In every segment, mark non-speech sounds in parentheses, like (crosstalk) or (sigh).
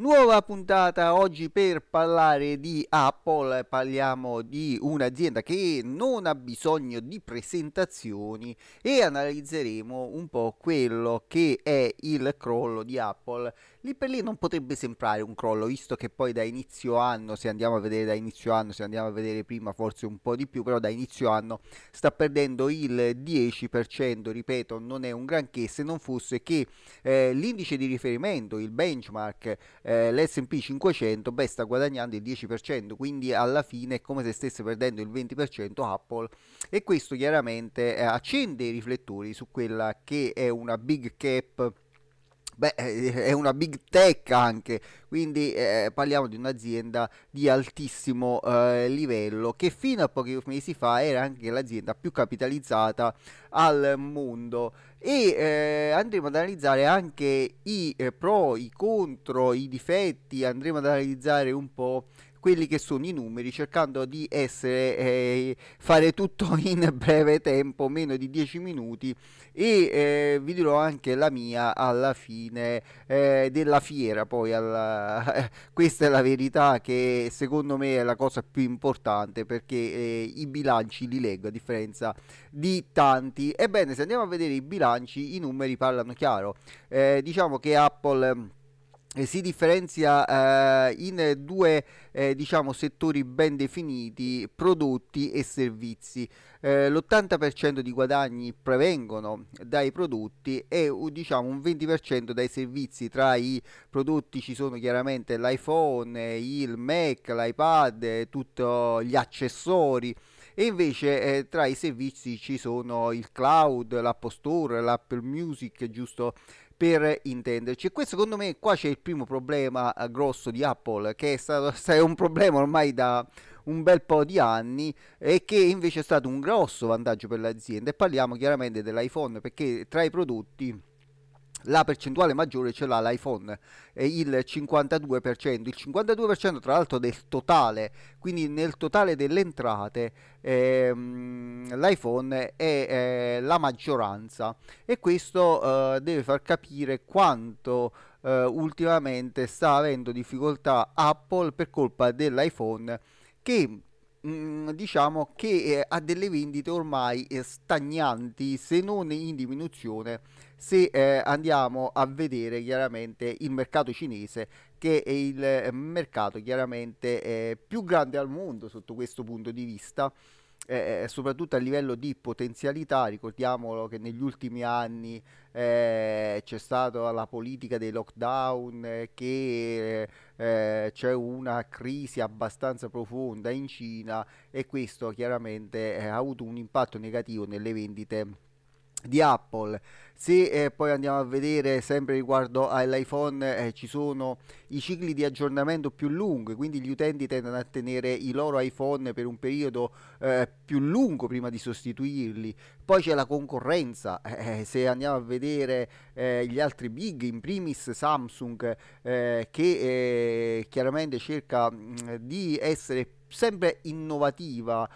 Nuova puntata oggi per parlare di Apple, parliamo di un'azienda che non ha bisogno di presentazioni e analizzeremo un po' quello che è il crollo di Apple lì per lì non potrebbe sembrare un crollo, visto che poi da inizio anno, se andiamo a vedere da inizio anno, se andiamo a vedere prima forse un po' di più, però da inizio anno sta perdendo il 10%, ripeto, non è un granché se non fosse che eh, l'indice di riferimento, il benchmark, eh, l'SP 500, beh, sta guadagnando il 10%, quindi alla fine è come se stesse perdendo il 20% Apple e questo chiaramente eh, accende i riflettori su quella che è una big cap beh, eh, eh, è una big tech anche, quindi eh, parliamo di un'azienda di altissimo eh, livello che fino a pochi mesi fa era anche l'azienda più capitalizzata al mondo e eh, andremo ad analizzare anche i eh, pro, i contro, i difetti, andremo ad analizzare un po' quelli che sono i numeri, cercando di essere, eh, fare tutto (laughs) in breve tempo, meno di 10 minuti e eh, vi dirò anche la mia alla fine eh, della fiera. Poi alla... (laughs) questa è la verità che secondo me è la cosa più importante perché eh, i bilanci li leggo a differenza di tanti. Ebbene, se andiamo a vedere i bilanci, i numeri parlano chiaro. Eh, diciamo che Apple eh, si differenzia eh, in due eh, diciamo, settori ben definiti, prodotti e servizi. Eh, l'80% di guadagni provengono dai prodotti e diciamo, un 20% dai servizi. Tra i prodotti ci sono chiaramente l'iPhone, il Mac, l'iPad, eh, tutti gli accessori e invece eh, tra i servizi ci sono il cloud, l'Apple Store, l'Apple Music, giusto per intenderci. E questo secondo me qua c'è il primo problema eh, grosso di Apple, che è, stato, (laughs) è un problema ormai da un bel po' di anni e che invece è stato un grosso vantaggio per l'azienda. E parliamo chiaramente dell'iPhone perché tra i prodotti la percentuale maggiore ce l'ha l'iPhone, il 52%, il 52% tra l'altro del totale, quindi nel totale delle entrate ehm, l'iPhone è eh, la maggioranza e questo eh, deve far capire quanto eh, ultimamente sta avendo difficoltà Apple per colpa dell'iPhone che Mm, diciamo che eh, ha delle vendite ormai eh, stagnanti se non in diminuzione se eh, andiamo a vedere chiaramente il mercato cinese che è il eh, mercato chiaramente più grande al mondo sotto questo punto di vista eh, soprattutto a livello di potenzialità, ricordiamolo che negli ultimi anni eh, c'è stata la politica dei lockdown, eh, che eh, eh, c'è una crisi abbastanza profonda in Cina e questo chiaramente eh, ha avuto un impatto negativo nelle vendite di Apple. Se eh, poi andiamo a vedere sempre riguardo all'iPhone eh, ci sono i cicli di aggiornamento più lunghi, quindi gli utenti tendono a tenere i loro iPhone per un periodo eh, più lungo prima di sostituirli. Poi c'è la concorrenza, (laughs) eh, se andiamo a vedere eh, gli altri big, in primis Samsung eh, che chiaramente cerca mh, mm, di essere sempre innovativa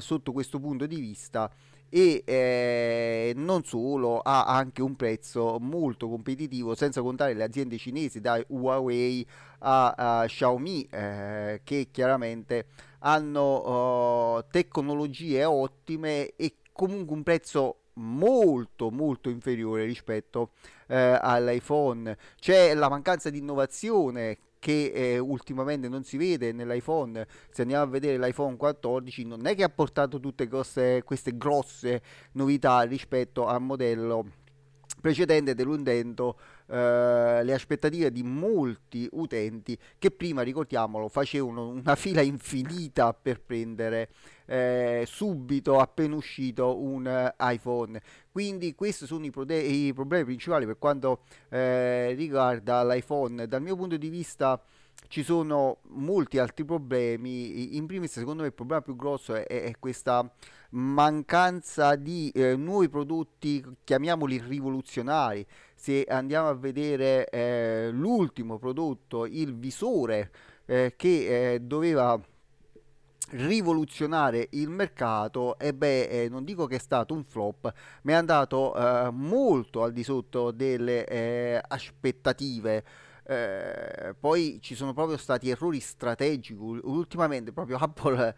sotto questo punto di vista e eh, non solo ha anche un prezzo molto competitivo senza contare le aziende cinesi da Huawei a, a Xiaomi eh, che chiaramente hanno uh, tecnologie ottime e comunque un prezzo molto molto inferiore rispetto eh, all'iPhone c'è la mancanza di innovazione che eh, ultimamente non si vede nell'iPhone, se andiamo a vedere l'iPhone 14 non è che ha portato tutte cose, queste grosse novità rispetto al modello precedente dell'Undento eh, le aspettative di molti utenti che prima, ricordiamolo, facevano una fila infinita per prendere eh, subito appena uscito un eh, iPhone. Quindi questi sono i, prode- i problemi principali per quanto eh, riguarda l'iPhone. Dal mio punto di vista ci sono molti altri problemi. In primis, secondo me, il problema più grosso è, è questa mancanza di eh, nuovi prodotti, chiamiamoli rivoluzionari. Se andiamo a vedere eh, l'ultimo prodotto, il visore, eh, che eh, doveva rivoluzionare il mercato e beh eh, non dico che è stato un flop ma è andato eh, molto al di sotto delle aspettative eh, poi ci sono proprio stati errori strategici. Ultimamente proprio (laughs) Apple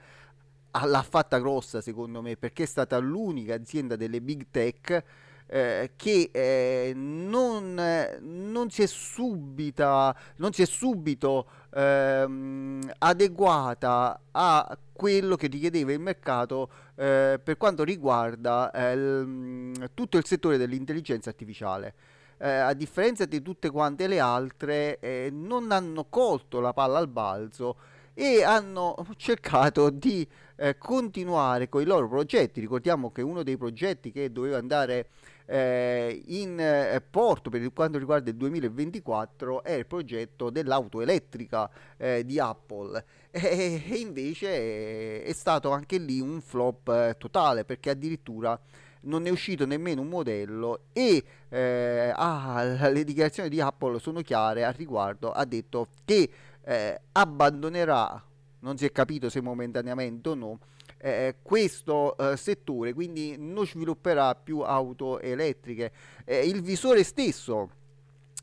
l'ha fatta grossa, secondo me, perché è stata l'unica azienda delle big tech eh, che eh, non, non, si è subita, non si è subito ehm, adeguata a quello che richiedeva il mercato eh, per quanto riguarda ehm, tutto il settore dell'intelligenza artificiale eh, a differenza di tutte quante le altre, eh, non hanno colto la palla al balzo e hanno cercato di eh, continuare con i loro progetti. Ricordiamo che uno dei progetti che doveva andare eh, in eh, porto per quanto riguarda il 2024 è il progetto dell'auto elettrica eh, di Apple (laughs) e, e invece è, eh, è, stato anche lì un flop eh, totale perché addirittura non è uscito nemmeno un modello e eh, ah, le dichiarazioni di Apple sono chiare al riguardo, ha detto che eh, abbandonerà, non si è capito se momentaneamente o no, eh, questo eh, settore, quindi non svilupperà più auto elettriche. Eh, il visore stesso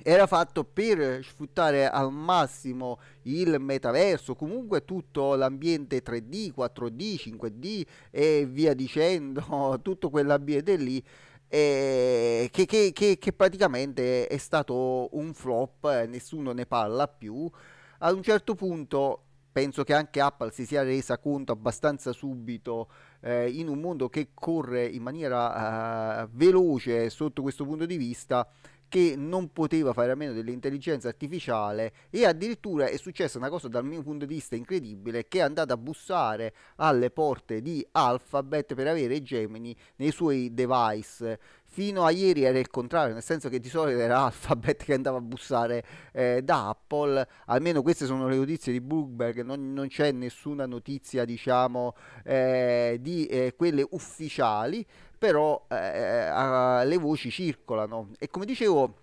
era fatto per sfruttare al massimo il metaverso, comunque tutto l'ambiente 3D, 4D, 5D e via dicendo, (laughs) tutto quell'ambiente lì. Eh, che, che, che, che, praticamente è stato un flop, eh, nessuno ne parla più. Ad un certo punto penso che anche Apple si sia resa conto abbastanza subito eh, in un mondo che corre in maniera eh, veloce sotto questo punto di vista che non poteva fare a meno dell'intelligenza artificiale e addirittura è successa una cosa dal mio punto di vista incredibile che è andata a bussare alle porte di Alphabet per avere Gemini nei suoi device Fino a ieri era il contrario, nel senso che di solito era (laughs) Alphabet che andava a bussare eh, da Apple, almeno queste sono le notizie di Bloomberg, non, non c'è nessuna notizia diciamo eh, di eh, quelle ufficiali, però eh, eh, le voci circolano e come dicevo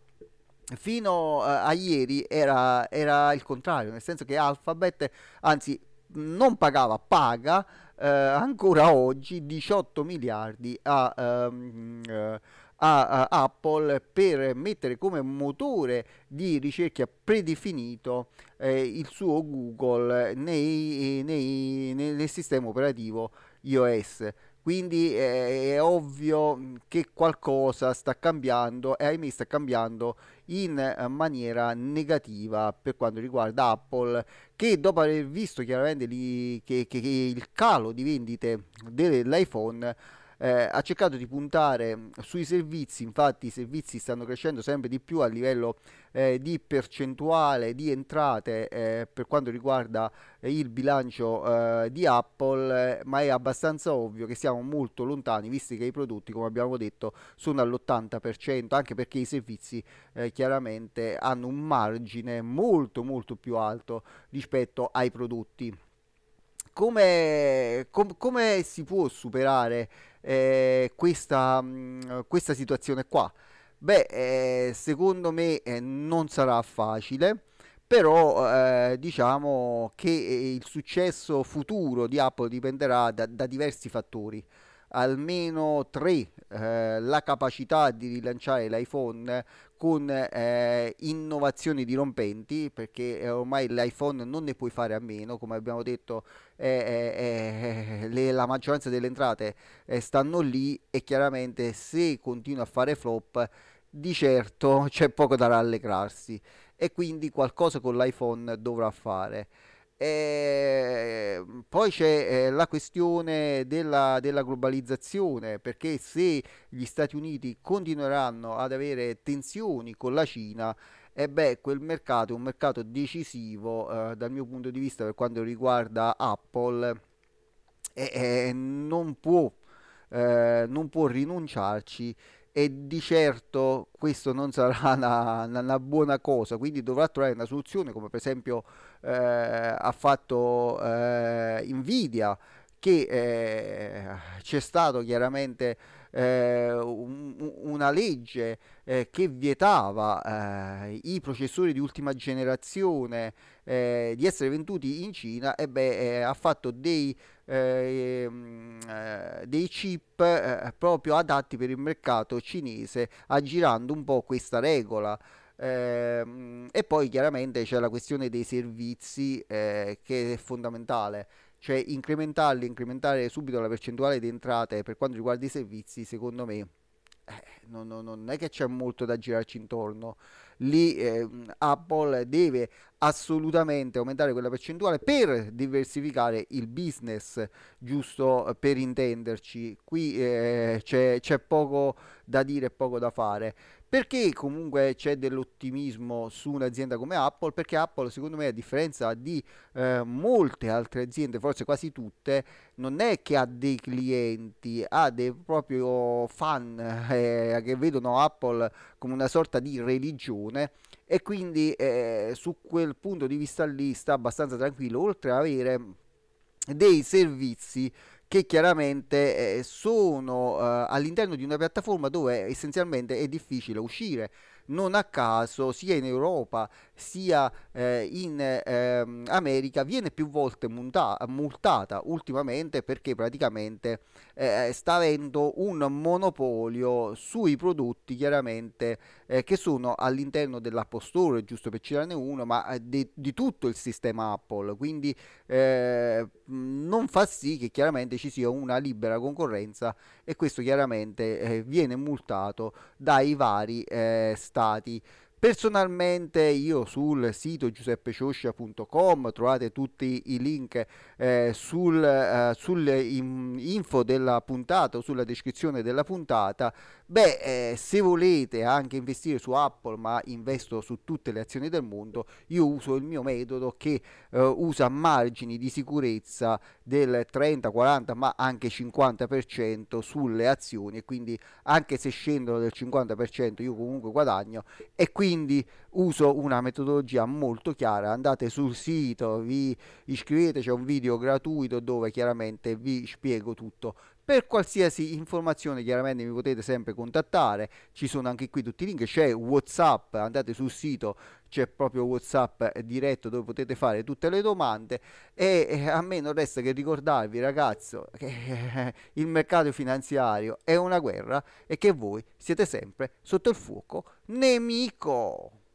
fino eh, a ieri era, era il contrario, nel senso che Alphabet, anzi non pagava, paga eh, ancora oggi 18 miliardi a, um, a, a, Apple per mettere come motore di ricerca predefinito eh, il suo Google nei, nei, nel sistema operativo iOS. Quindi è, eh, è ovvio mm, che qualcosa sta cambiando e ahimè sta cambiando in eh, maniera negativa per quanto riguarda Apple che dopo aver visto chiaramente li, che, che, che il calo di vendite dell'iPhone eh, ha cercato di puntare mm, sui servizi, infatti i servizi stanno crescendo sempre di più a livello eh, di percentuale di entrate eh, per quanto riguarda eh, il bilancio eh, di Apple, eh, ma è abbastanza ovvio che siamo molto lontani, visto che i prodotti, come abbiamo detto, sono all'80%, anche perché i servizi chiaramente hanno un margine molto molto più alto rispetto ai prodotti. Come, com, come, si può superare eh, questa, mh, mm, questa, situazione qua? Beh, eh, secondo me eh, non sarà facile, però eh, diciamo che eh, il successo futuro di Apple dipenderà da, da diversi fattori almeno tre eh, la capacità di rilanciare l'iPhone con eh, innovazioni dirompenti perché eh, ormai l'iPhone non ne puoi fare a meno come abbiamo detto eh, eh, le, la maggioranza delle entrate stanno lì e chiaramente se continua a fare flop di certo (laughs) c'è poco da rallegrarsi e quindi qualcosa con l'iPhone dovrà fare e ehm, poi c'è eh, la questione della, della, globalizzazione, perché se gli Stati Uniti continueranno ad avere tensioni con la Cina, e eh beh, quel mercato è un mercato decisivo eh, dal mio punto di vista per quanto riguarda Apple e, e non, può, eh, non può rinunciarci e di certo questo non sarà una, una, una buona cosa, quindi dovrà trovare una soluzione come per esempio eh, ha fatto eh, invidia, che eh, c'è stato chiaramente eh, una legge eh, che vietava i processori di ultima generazione di essere venduti in Cina e beh, ha fatto dei, mm, dei chip proprio adatti per il mercato cinese aggirando un po' questa regola. Eh, e poi chiaramente c'è la questione dei servizi eh, che è fondamentale, cioè incrementarli, incrementare subito la percentuale di entrate per quanto riguarda i servizi, secondo me eh, non, non, non, è che c'è molto da girarci intorno. Lì eh, Apple deve assolutamente aumentare quella percentuale per diversificare il business, giusto per intenderci. Qui eh, c'è, c'è poco da dire, e poco da fare. Perché comunque c'è dell'ottimismo su un'azienda come Apple? Perché Apple, secondo me, a differenza di eh, molte altre aziende, forse quasi tutte, non è che ha dei clienti, ha dei proprio fan (laughs) eh, che vedono Apple come una sorta di religione e quindi eh, su quel punto di vista lì sta abbastanza tranquillo, oltre ad avere dei servizi che chiaramente eh, sono eh, all'interno di una piattaforma dove essenzialmente è difficile uscire non a caso sia in Europa sia eh, in eh, America viene più volte multa- multata ultimamente perché praticamente eh, eh, sta avendo un monopolio sui prodotti chiaramente eh, che sono all'interno dell'Apple Store, giusto per citarne uno, ma eh, di, di tutto il sistema Apple, quindi non fa sì che chiaramente ci sia una libera concorrenza e questo chiaramente viene multato dai vari eh, stati d i Personalmente io sul sito giuseppecioscia.com trovate tutti i link eh, sul, eh, sull'info della puntata o sulla descrizione della puntata. Beh, eh, se volete anche investire su Apple, ma investo su tutte le azioni del mondo, io uso il mio metodo che eh, usa margini di sicurezza del 30, 40, ma anche 50% sulle azioni quindi anche se scendono del 50% io comunque guadagno e quindi quindi uso una metodologia molto chiara andate sul sito vi iscrivete c'è un video gratuito dove chiaramente vi spiego tutto per qualsiasi informazione chiaramente mi potete sempre contattare, ci sono anche qui tutti i link, c'è Whatsapp, andate sul sito, c'è proprio Whatsapp diretto dove potete fare tutte le domande e eh, a me non resta che ricordarvi ragazzo che eh, il mercato finanziario è una guerra e che voi siete sempre sotto il fuoco nemico.